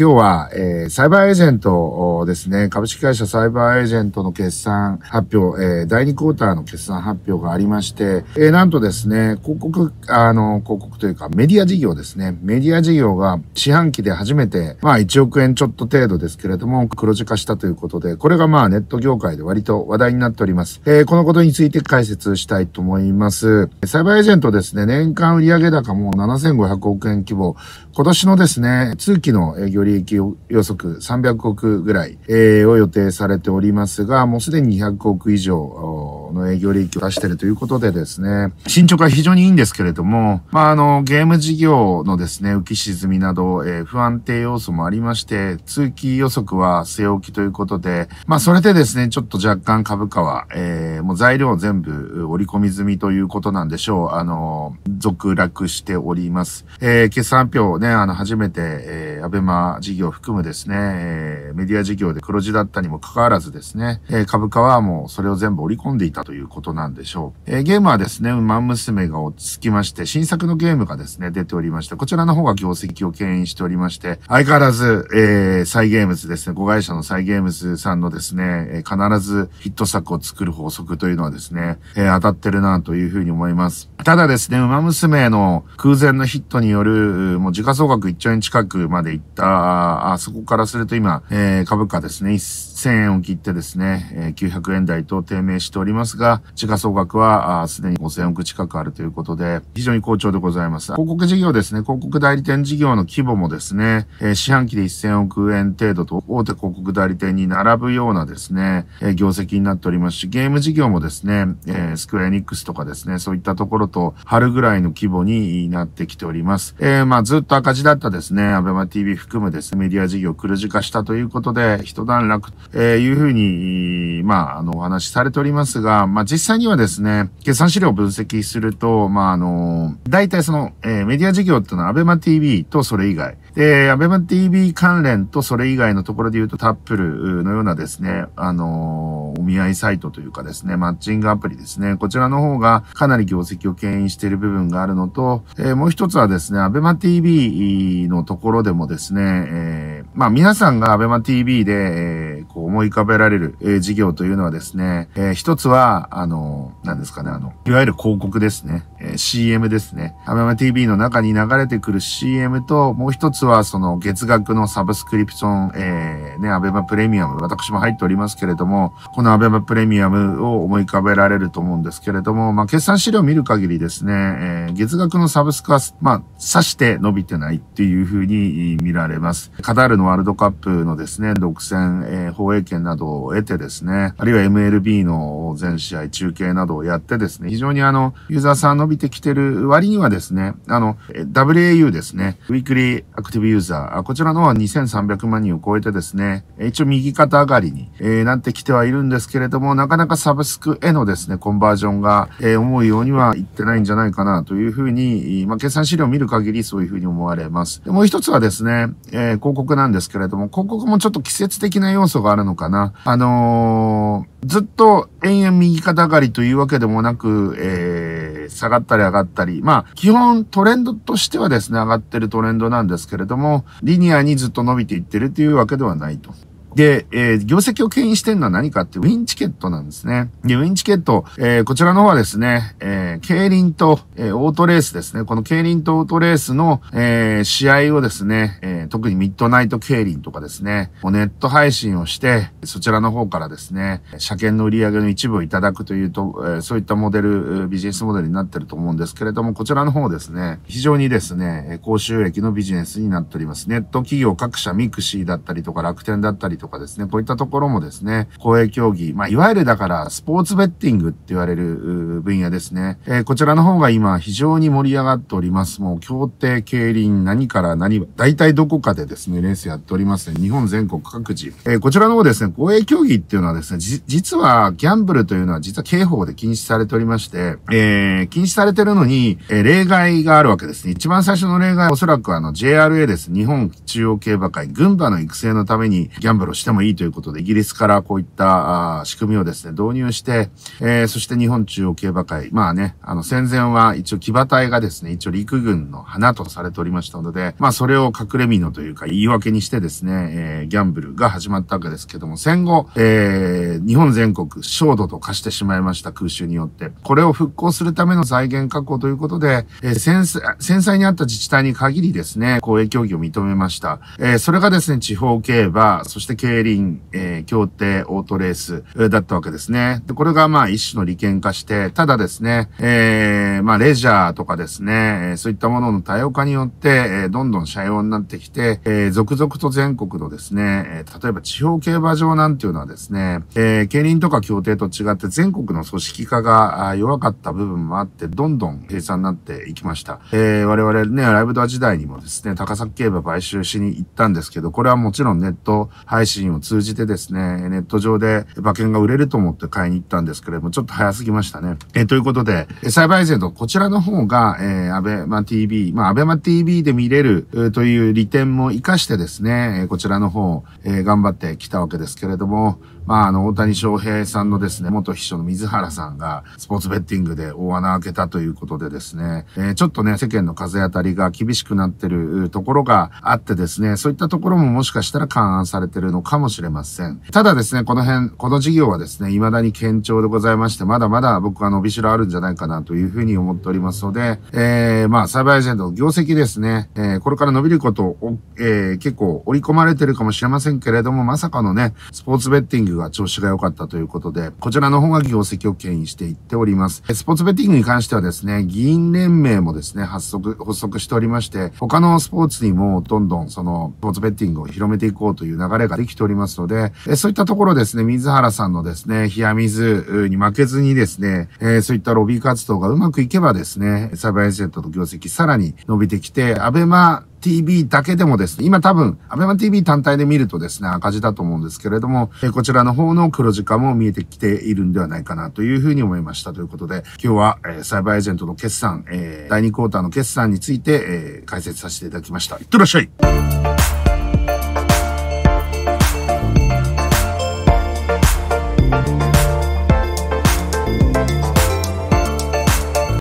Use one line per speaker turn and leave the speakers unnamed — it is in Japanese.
今日は、えー、サイバーエージェントですね、株式会社サイバーエージェントの決算発表、えー、第2クォーターの決算発表がありまして、えー、なんとですね、広告、あの、広告というかメディア事業ですね、メディア事業が四半期で初めて、まあ1億円ちょっと程度ですけれども、黒字化したということで、これがまあネット業界で割と話題になっております。えー、このことについて解説したいと思います。サイバーエージェントですね、年間売上高も7500億円規模、今年のですね、通期の営業利益予測300億ぐらい、えを予定されておりますが、もうすでに200億以上、の営業利益を出しているということでですね、進捗は非常にいいんですけれども、まあ、あの、ゲーム事業のですね、浮き沈みなど、えー、不安定要素もありまして、通期予測は据え置きということで、まあ、それでですね、ちょっと若干株価は、えー、もう材料全部織り込み済みということなんでしょう。あの、続落しております。えー、決算表ね、あの、初めて、えー、アベマ事業を含むですね、えー、メディア事業で黒字だったにもかかわらずですね、えー、株価はもうそれを全部織り込んでいたたということなんでしょう。えー、ゲームはですね、ウマ娘が落ち着きまして、新作のゲームがですね、出ておりまして、こちらの方が業績を牽引しておりまして、相変わらず、えー、サイゲームズですね、子会社のサイゲームズさんのですね、えー、必ずヒット作を作る法則というのはですね、えー、当たってるなというふうに思います。ただですね、ウマ娘の空前のヒットによる、もう時価総額1兆円近くまでいった、あそこからすると今、えー、株価ですね、1000円を切ってですね、900円台と低迷しておりますが、時価総額はすでに5000億近くあるということで、非常に好調でございます。広告事業ですね、広告代理店事業の規模もですね、四半期で1000億円程度と大手広告代理店に並ぶようなですね、業績になっておりますし、ゲーム事業もですね、スクエアニックスとかですね、そういったところと春ぐらいの規模になってきております。えー、まあずっと赤字だったですね、アベマ TV 含むですね、メディア事業黒字化したということで、一段落えー、いうふうに、まあ、あの、お話しされておりますが、まあ、実際にはですね、決算資料を分析すると、まあ、あの、大体その、えー、メディア事業っていうのは、アベマ TV とそれ以外、で、アベマ TV 関連とそれ以外のところで言うと、タップルのようなですね、あの、お見合いサイトというかですね、マッチングアプリですね、こちらの方がかなり業績を牽引している部分があるのと、えー、もう一つはですね、アベマ TV のところでもですね、えー、まあ、皆さんがアベマ TV で、えーこう思い浮かべられる、えー、事業というのはですね、えー、一つは、あの、何ですかね、あの、いわゆる広告ですね。えー、CM ですね。アベマ TV の中に流れてくる CM と、もう一つはその月額のサブスクリプション、えー、ね、アベマプレミアム、私も入っておりますけれども、このアベマプレミアムを思い浮かべられると思うんですけれども、まあ、決算資料を見る限りですね、えー、月額のサブスクは、まあ、差して伸びてないっていうふうに見られます。カタールのワールドカップのですね、独占、えー、放映権などを得てですね、あるいは MLB の全試合中継などをやってですね、非常にあの、ユーザーさんの伸びてきてる割にはですね、あの、WAU ですね、ウィークリーアクティブユーザー、こちらの方は2300万人を超えてですね、一応右肩上がりに、えなってきてはいるんですけれども、なかなかサブスクへのですね、コンバージョンが、え思うようにはいってないんじゃないかなというふうに、まあ、決算資料を見る限りそういうふうに思われます。もう一つはですね、え広告なんですけれども、広告もちょっと季節的な要素があるのかな。あのー、ずっと延々右肩上がりというわけでもなく、えー下がったり上がったり、まあ、基本トレンドとしてはですね、上がってるトレンドなんですけれども、リニアにずっと伸びていってるっていうわけではないと。で、えー、業績を牽引してるのは何かってウィンチケットなんですね。で、ウィンチケット、えー、こちらの方はですね、えー、競輪と、えー、オートレースですね。この競輪とオートレースの、えー、試合をですね、えー、特にミッドナイト競輪とかですね、ネット配信をして、そちらの方からですね、車検の売り上げの一部をいただくというと、えー、そういったモデル、ビジネスモデルになってると思うんですけれども、こちらの方ですね、非常にですね、高収益のビジネスになっております。ネット企業各社ミクシーだったりとか楽天だったりとか、とかですね、こういったところもですね、公営競技、まあ、いわゆるだからスポーツベッティングって言われる分野ですね。えー、こちらの方が今非常に盛り上がっております。もう競艇、競輪、何から何、大体どこかでですね、レースやっておりますね。日本全国各地。えー、こちらの方ですね、公営競技っていうのはですね、実はギャンブルというのは実は刑法で禁止されておりまして、えー、禁止されてるのに、え例外があるわけですね。一番最初の例外はおそらくあの JRA です。日本中央競馬会、群馬の育成のためにギャンブルろしてもいいということで、イギリスからこういった仕組みをですね、導入して、えー、そして日本中央競馬会、まあね、あの戦前は一応騎馬隊がですね、一応陸軍の花とされておりましたので、まあそれを隠れ身のというか言い訳にしてですね、えー、ギャンブルが始まったわけですけども、戦後、えー、日本全国、焦土と化してしまいました空襲によって、これを復興するための財源確保ということで、えー、戦災にあった自治体に限りですね、公営競技を認めました。えー、それがですね、地方競馬、そして競輪、えー、競艇、オートレースだったわけですね。で、これがまあ一種の利権化して、ただですね、えー、まあレジャーとかですね、そういったものの多様化によって、えどんどん社用になってきて、えー、続々と全国のですね、え例えば地方競馬場なんていうのはですね、え競輪とか競艇と違って全国の組織化が弱かった部分もあって、どんどん閉鎖になっていきました。え我々ね、ライブドア時代にもですね、高崎競馬買収しに行ったんですけど、これはもちろんネット配信信を通じてですね、ネット上で馬券が売れると思って買いに行ったんですけれども、ちょっと早すぎましたね。えー、ということで、栽培税とこちらの方が、えー、アベマ TV、まあ、アベマ TV で見れる、えー、という利点も活かしてですね、えこちらの方、え頑張ってきたわけですけれども、まあ、あの、大谷翔平さんのですね、元秘書の水原さんが、スポーツベッティングで大穴開けたということでですね、えー、ちょっとね、世間の風当たりが厳しくなってるところがあってですね、そういったところももしかしたら勘案されてるののかもしれません。ただですね、この辺、この事業はですね、未だに堅調でございまして、まだまだ僕は伸びしろあるんじゃないかなというふうに思っておりますので、えー、まあ、サイバーエージェントの業績ですね、えー、これから伸びることを、えー、結構織り込まれてるかもしれませんけれども、まさかのね、スポーツベッティングが調子が良かったということで、こちらの方が業績を牽引していっております。スポーツベッティングに関してはですね、議員連盟もですね、発足、発足しておりまして、他のスポーツにもどんどんその、スポーツベッティングを広めていこうという流れができ来ておりますので、えそういったところですね、水原さんのですね、冷や水に負けずにですね、えそういったロビー活動がうまくいけばですね、サイバーエージェントの業績さらに伸びてきて、アベマ TV だけでもですね、今多分、アベマ TV 単体で見るとですね、赤字だと思うんですけれども、えこちらの方の黒字化も見えてきているんではないかなというふうに思いましたということで、今日は、えサイバーエージェントの決算、え第2クォーターの決算について、え解説させていただきました。いってらっしゃい